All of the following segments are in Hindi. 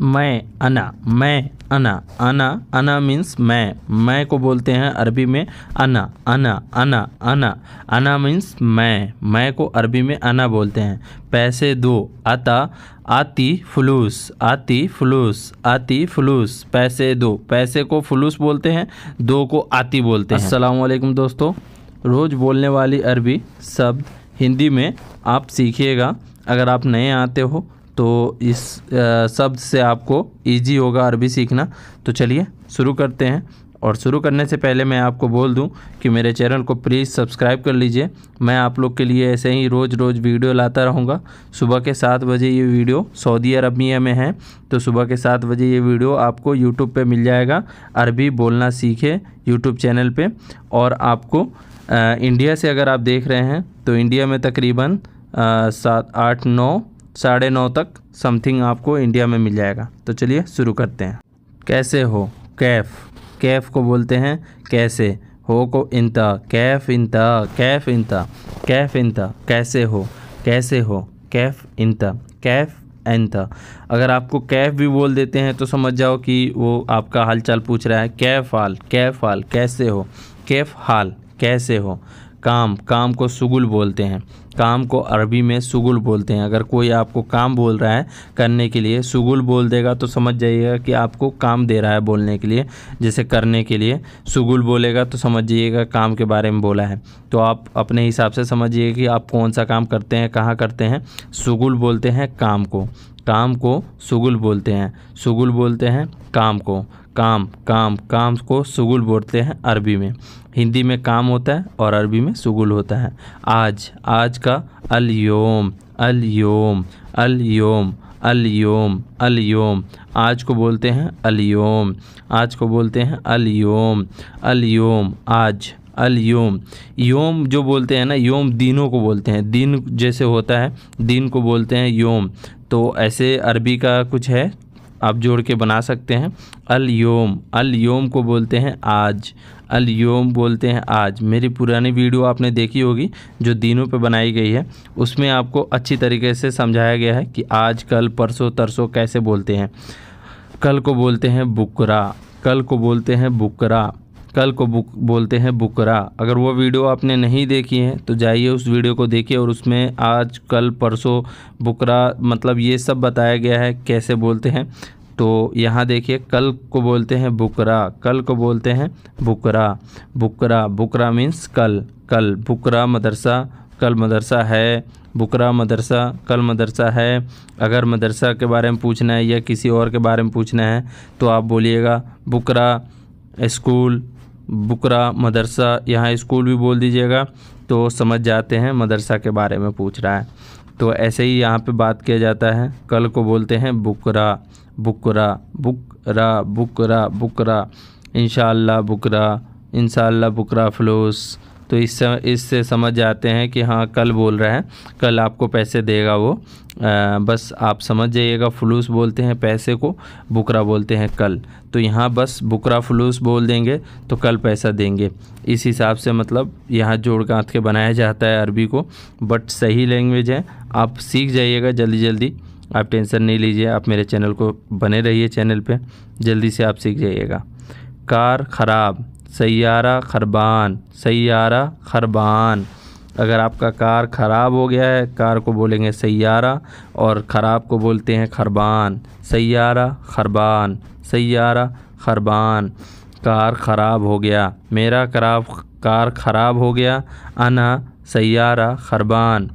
मैं अना मैं अना अना अना मीन्स मैं मैं को बोलते हैं अरबी में अना अना अना अना अना मीन्स मैं मैं को अरबी में अना बोलते हैं पैसे दो अता आती फलूस आती फलूस आती फलूस पैसे दो पैसे को फलूस बोलते हैं दो को आती बोलते हैं वालेकुम दोस्तों रोज़ बोलने वाली अरबी शब्द हिंदी में आप सीखिएगा अगर आप नए आते हो तो इस शब्द से आपको इजी होगा अरबी सीखना तो चलिए शुरू करते हैं और शुरू करने से पहले मैं आपको बोल दूं कि मेरे चैनल को प्लीज़ सब्सक्राइब कर लीजिए मैं आप लोग के लिए ऐसे ही रोज़ रोज़ वीडियो लाता रहूँगा सुबह के सात बजे ये वीडियो सऊदी अरबिया में है तो सुबह के सात बजे ये वीडियो आपको यूट्यूब पे मिल जाएगा अरबी बोलना सीखे यूट्यूब चैनल पर और आपको आ, इंडिया से अगर आप देख रहे हैं तो इंडिया में तकरीबन सात आठ नौ साढ़े नौ तक समथिंग आपको इंडिया में मिल जाएगा तो चलिए शुरू करते हैं कैसे हो कैफ कैफ को बोलते हैं कैसे हो को इंता कैफ इंता कैफ इंता कैफ इंता कैसे हो कैसे हो कैफ इंता कैफ एन था अगर आपको कैफ भी बोल देते हैं तो समझ जाओ कि वो आपका हालचाल पूछ रहा है कैफ हाल कैफ हाल कैसे हो कैफ हाल कैसे हो काम काम को सुगुल बोलते हैं काम को अरबी में सुगुल बोलते हैं अगर कोई आपको काम बोल रहा है करने के लिए सुगुल बोल देगा तो समझ जाइएगा कि आपको काम दे रहा है बोलने के लिए जैसे करने के लिए सुगुल बोलेगा तो समझ जाइएगा काम के बारे में बोला है तो आप अपने हिसाब से समझिए कि आप कौन सा काम करते हैं कहाँ करते हैं सुगुल बोलते हैं काम को काम को सुगुल बोलते हैं सुगुल बोलते हैं काम को काम काम काम को सुगुल बोलते हैं अरबी में हिंदी में काम होता है और अरबी में सुगुल होता है आज आज का अलयोम अलयोम अलयोम अलयोम अलयोम आज को बोलते हैं अलयोम आज को बोलते हैं अलयोम अलयोम आज अल योम योम जो बोलते हैं ना योम दिनों को बोलते हैं दिन जैसे होता है दिन को बोलते हैं योम तो ऐसे अरबी का कुछ है आप जोड़ के बना सकते हैं अल योम अल योम को बोलते हैं आज अल योम बोलते हैं आज मेरी पुरानी वीडियो आपने देखी होगी जो दिनों पे बनाई गई है उसमें आपको अच्छी तरीके से समझाया गया है कि आज कल परसों तरसों कैसे बोलते हैं कल को बोलते हैं बुकरा कल को बोलते हैं बुकरा कल को बुक बोलते हैं बुकरा अगर वो वीडियो आपने नहीं देखी है तो जाइए उस वीडियो को देखिए और उसमें आज कल परसों बुकरा मतलब ये सब बताया गया है कैसे बोलते हैं तो यहाँ देखिए कल को बोलते हैं बुकरा कल को बोलते हैं बुकरा बुकरा बुकरा मीन्स कल कल बुकरा मदरसा कल मदरसा है बुकरा मदरसा कल मदरसा है अगर मदरसा के बारे में पूछना है या किसी और के बारे में पूछना है तो आप बोलिएगा बुकरा स्कूल बुकरा मदरसा यहाँ स्कूल भी बोल दीजिएगा तो समझ जाते हैं मदरसा के बारे में पूछ रहा है तो ऐसे ही यहाँ पे बात किया जाता है कल को बोलते हैं बुकरा बुकरा बुकरा बुकरा बुकरा इनशाला बुकरा इनशाला बुकरा फलोस तो इस इससे समझ जाते हैं कि हाँ कल बोल रहा है कल आपको पैसे देगा वो आ, बस आप समझ जाइएगा फ्लूस बोलते हैं पैसे को बुकरा बोलते हैं कल तो यहाँ बस बुकरा फ्लूस बोल देंगे तो कल पैसा देंगे इस हिसाब से मतलब यहाँ जोड़ गाँथ के बनाया जाता है अरबी को बट सही लैंग्वेज है आप सीख जाइएगा जल्दी जल्दी आप टेंशन नहीं लीजिए आप मेरे चैनल को बने रहिए चैनल पे जल्दी से आप सीख जाइएगा कार ख़राब सैारा खरबान सैारा खरबान अगर आपका कार ख़राब हो गया है कार को बोलेंगे सैारा और ख़राब को बोलते हैं खरबान सैारा खरबान सैारा खरबान कार ख़राब हो गया मेरा खराब कार ख़राब हो गया अना सैारा खरबान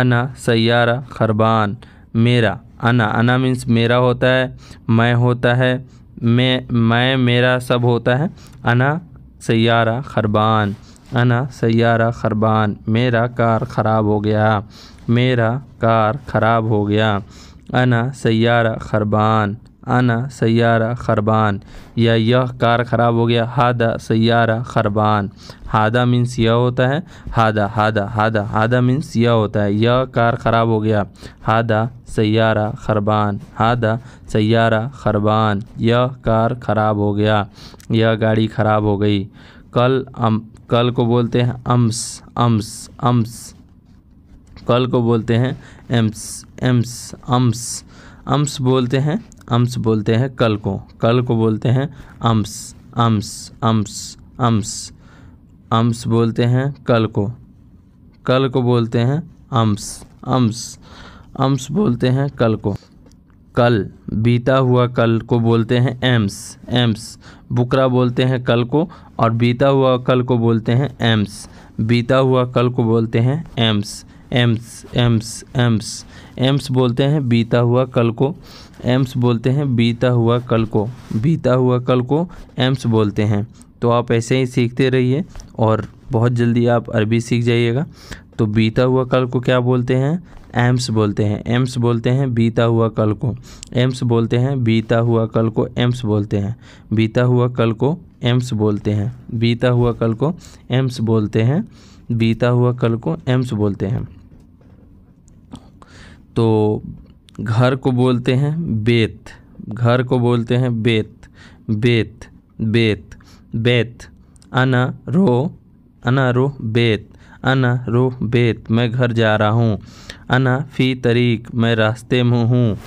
अना सैारा खरबान मेरा अना अना मीन्स मेरा होता है मैं होता है मैं मैं मेरा सब होता है अना सैारा खरबान अना सैारा खरबान मेरा कार ख़राब हो गया मेरा कार ख़राब हो गया अना सैारा खरबान आना सयारा खरबान या यह कार ख़राब हो गया हादा सयारा खरबान हादा मीन्स यह होता है हादा हादा हादा हादा मीन्स यह होता है यह कार ख़राब हो गया हादा सयारा खरबान हादा सयारा खरबान यह कार ख़राब हो गया यह गाड़ी ख़राब हो गई कल अम कल को बोलते हैं अम्स अम्स अम्स कल को बोलते हैं एम्स एम्स अम्स अम्स बोलते हैं अम्स बोलते हैं कल को कल को बोलते हैं अम्स अम्स अम्स अम्स अम्स बोलते हैं कल को कल को बोलते हैं अम्स अम्स अम्स बोलते हैं कल को कल बीता हुआ कल को बोलते हैं एम्स एम्स बुकरा बोलते हैं कल को और बीता हुआ कल को बोलते हैं एम्स बीता हुआ कल को बोलते हैं एम्स एम्स एम्स एम्स एम्स बोलते हैं बीता हुआ कल को एम्स बोलते हैं बीता हुआ कल को बीता हुआ कल को एम्स बोलते हैं तो आप ऐसे ही सीखते रहिए और बहुत जल्दी आप अरबी सीख जाइएगा तो बीता हुआ कल को क्या बोलते हैं एम्स बोलते हैं एम्स बोलते हैं बीता हुआ कल को एम्स बोलते हैं बीता हुआ कल को एम्स बोलते हैं बीता हुआ कल को एम्स बोलते हैं बीता हुआ कल को एम्स बोलते हैं बीता हुआ कल को एम्स बोलते हैं तो घर को बोलते हैं बेत घर को बोलते हैं बेत बेत बेत बेत अना रो अना रो बेत अना रो बेत मैं घर जा रहा हूँ अना फी तरीक मैं रास्ते में हूँ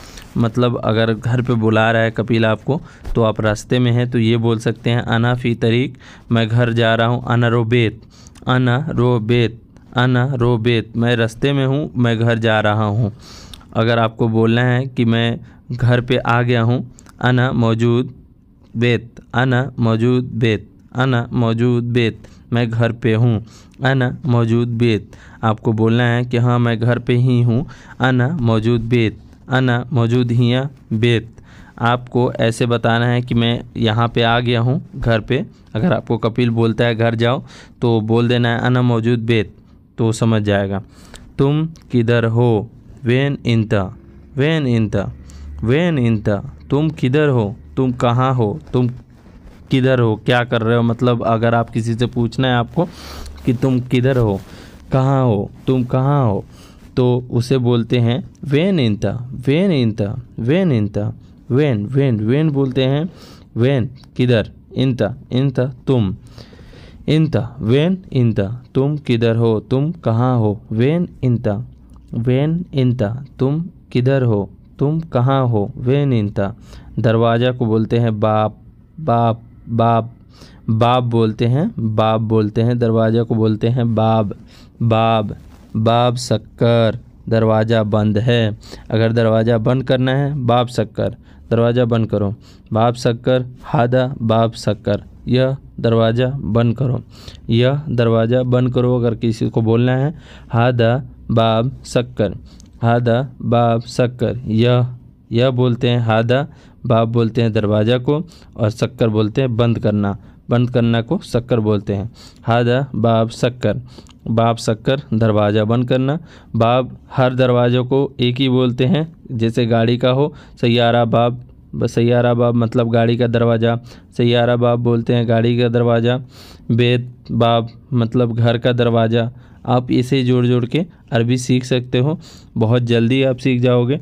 मतलब अगर घर पे बुला रहा है कपिल आपको तो आप रास्ते में हैं तो ये बोल सकते हैं अना फी तरीक मैं घर जा रहा हूँ अना रो बेत अना रो बेत अना रोबेत मैं रास्ते में हूँ मैं घर जा रहा हूँ अगर आपको बोलना है कि मैं घर पे आ गया हूँ अना मौजूद बेत अना मौजूद बेत अना मौजूद बेत मैं घर पे हूँ अना मौजूद बेत आपको बोलना है कि हाँ मैं घर पे ही हूँ अना मौजूद बेत अना मौजूद हिया बेत आपको ऐसे बताना है कि मैं यहाँ पे आ गया हूँ घर पे अगर आपको कपिल बोलता है घर जाओ तो बोल देना है अना मौजूद बेत तो समझ जाएगा तुम किधर हो वैन इंता वैन इंता वैन इंता तुम किधर हो तुम कहाँ हो तुम किधर हो क्या कर रहे हो मतलब अगर आप किसी से पूछना है आपको कि तुम किधर हो कहाँ हो तुम कहाँ हो तो उसे बोलते हैं वैन इंता वैन इंता वैन इंता वैन वैन वैन बोलते हैं वैन किधर इंता इंता तुम इंता वेन इंता तुम किधर हो तुम कहाँ हो वेन इंता वेन इंता तुम किधर हो तुम कहाँ हो वेन इंता दरवाज़ा को बोलते हैं बाप बाप बाप बाप बोलते हैं बाप बोलते हैं दरवाज़ा को बोलते हैं बाब बाब बाब शक्कर दरवाज़ा बंद है अगर दरवाज़ा बंद करना है बाप शक्कर दरवाज़ा बंद करो बाप शक्कर हादा बाप शक्कर यह दरवाज़ा बंद करो यह दरवाज़ा बंद करो अगर किसी को बोलना है हादा बाब शक्कर हादा बाब शक्कर यह यह बोलते हैं हादा बाब बोलते हैं दरवाज़ा को और शक्कर बोलते हैं बंद करना बंद करना को शक्कर बोलते हैं हादा बाब शक्कर बाप शक्कर दरवाज़ा बंद करना बाब हर दरवाज़े को एक ही बोलते हैं जैसे गाड़ी का हो सैारा बाब बस सैारा बाब मतलब गाड़ी का दरवाज़ा सैारा बाब बोलते हैं गाड़ी का दरवाज़ा बेत बाब मतलब घर का दरवाज़ा आप इसे जोड़ जोड़ के अरबी सीख सकते हो बहुत जल्दी आप सीख जाओगे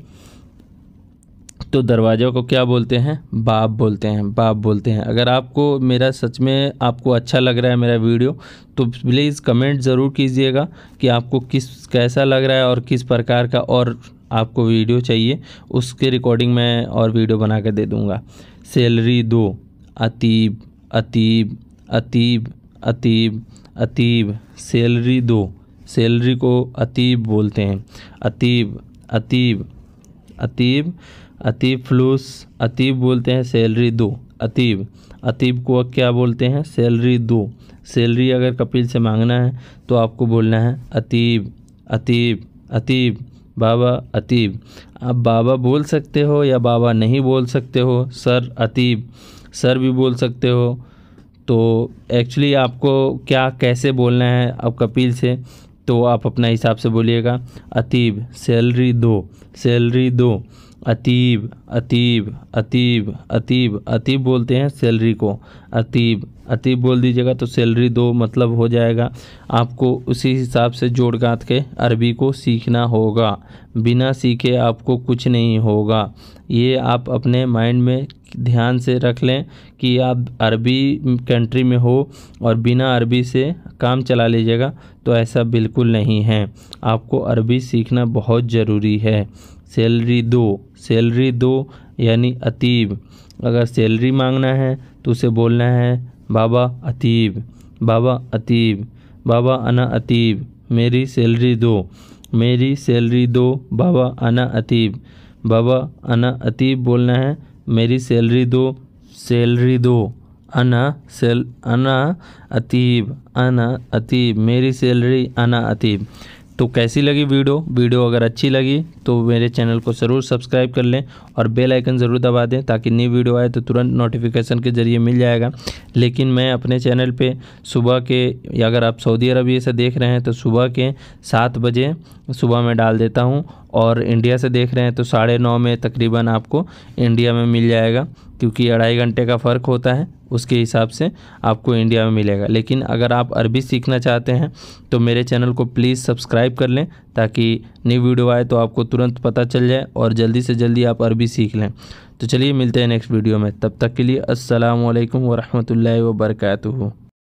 तो दरवाज़े को क्या बोलते हैं बाप बोलते हैं बाप बोलते हैं अगर आपको मेरा सच में आपको अच्छा लग रहा है मेरा वीडियो तो प्लीज़ कमेंट ज़रूर कीजिएगा कि आपको किस कैसा लग रहा है और किस प्रकार का और आपको वीडियो चाहिए उसके रिकॉर्डिंग मैं और वीडियो बना के दे दूँगा सैलरी दो अतीब अतीब अतीब अतीब अतीब सैलरी दो सैलरी को अतीब बोलते हैं अतीब अतीब अतीब अतीब फ्लूस अतीब बोलते हैं सैलरी दो अतीब अतीब को क्या बोलते हैं सैलरी दो सैलरी अगर कपिल से मांगना है तो आपको बोलना है अतीब अतीब अतीब बाबा अतीब आप बाबा बोल सकते हो या बाबा नहीं बोल सकते हो सर अतीब सर भी बोल सकते हो तो एक्चुअली आपको क्या कैसे बोलना है अब कपिल से तो आप अपना हिसाब से बोलिएगा अतीब सैलरी दो सैलरी दो अतीब अतीब अतीब अतीब अतीब बोलते हैं सैलरी को अतीब अतीब बोल दीजिएगा तो सैलरी दो मतलब हो जाएगा आपको उसी हिसाब से जोड़ गाँथ के अरबी को सीखना होगा बिना सीखे आपको कुछ नहीं होगा ये आप अपने माइंड में ध्यान से रख लें कि आप अरबी कंट्री में हो और बिना अरबी से काम चला लीजिएगा तो ऐसा बिल्कुल नहीं है आपको अरबी सीखना बहुत ज़रूरी है सैलरी दो सैलरी दो यानी अतीब अगर सैलरी मांगना है तो उसे बोलना है बाबा अतीब बाबा अतीब बाबा अना अतीब मेरी सैलरी दो मेरी सैलरी दो बाबा अना अतीब बाबा अना अतीब बोलना है मेरी दो सैलरी दो अना सेल अना अतीब अना अतीब मेरी सैलरी अना अतीब तो कैसी लगी वीडियो वीडियो अगर अच्छी लगी तो मेरे चैनल को ज़रूर सब्सक्राइब कर लें और बेल आइकन ज़रूर दबा दें ताकि नई वीडियो आए तो तुरंत नोटिफिकेशन के ज़रिए मिल जाएगा लेकिन मैं अपने चैनल पे सुबह के अगर आप सऊदी अरबिया से देख रहे हैं तो सुबह के सात बजे सुबह में डाल देता हूँ और इंडिया से देख रहे हैं तो साढ़े नौ में तकरीबन आपको इंडिया में मिल जाएगा क्योंकि अढ़ाई घंटे का फ़र्क होता है उसके हिसाब से आपको इंडिया में मिलेगा लेकिन अगर आप अरबी सीखना चाहते हैं तो मेरे चैनल को प्लीज़ सब्सक्राइब कर लें ताकि न्यू वीडियो आए तो आपको तुरंत पता चल जाए और जल्दी से जल्दी आप अरबी सीख लें तो चलिए मिलते हैं नेक्स्ट वीडियो में तब तक के लिए असलकम वरहमल वर्का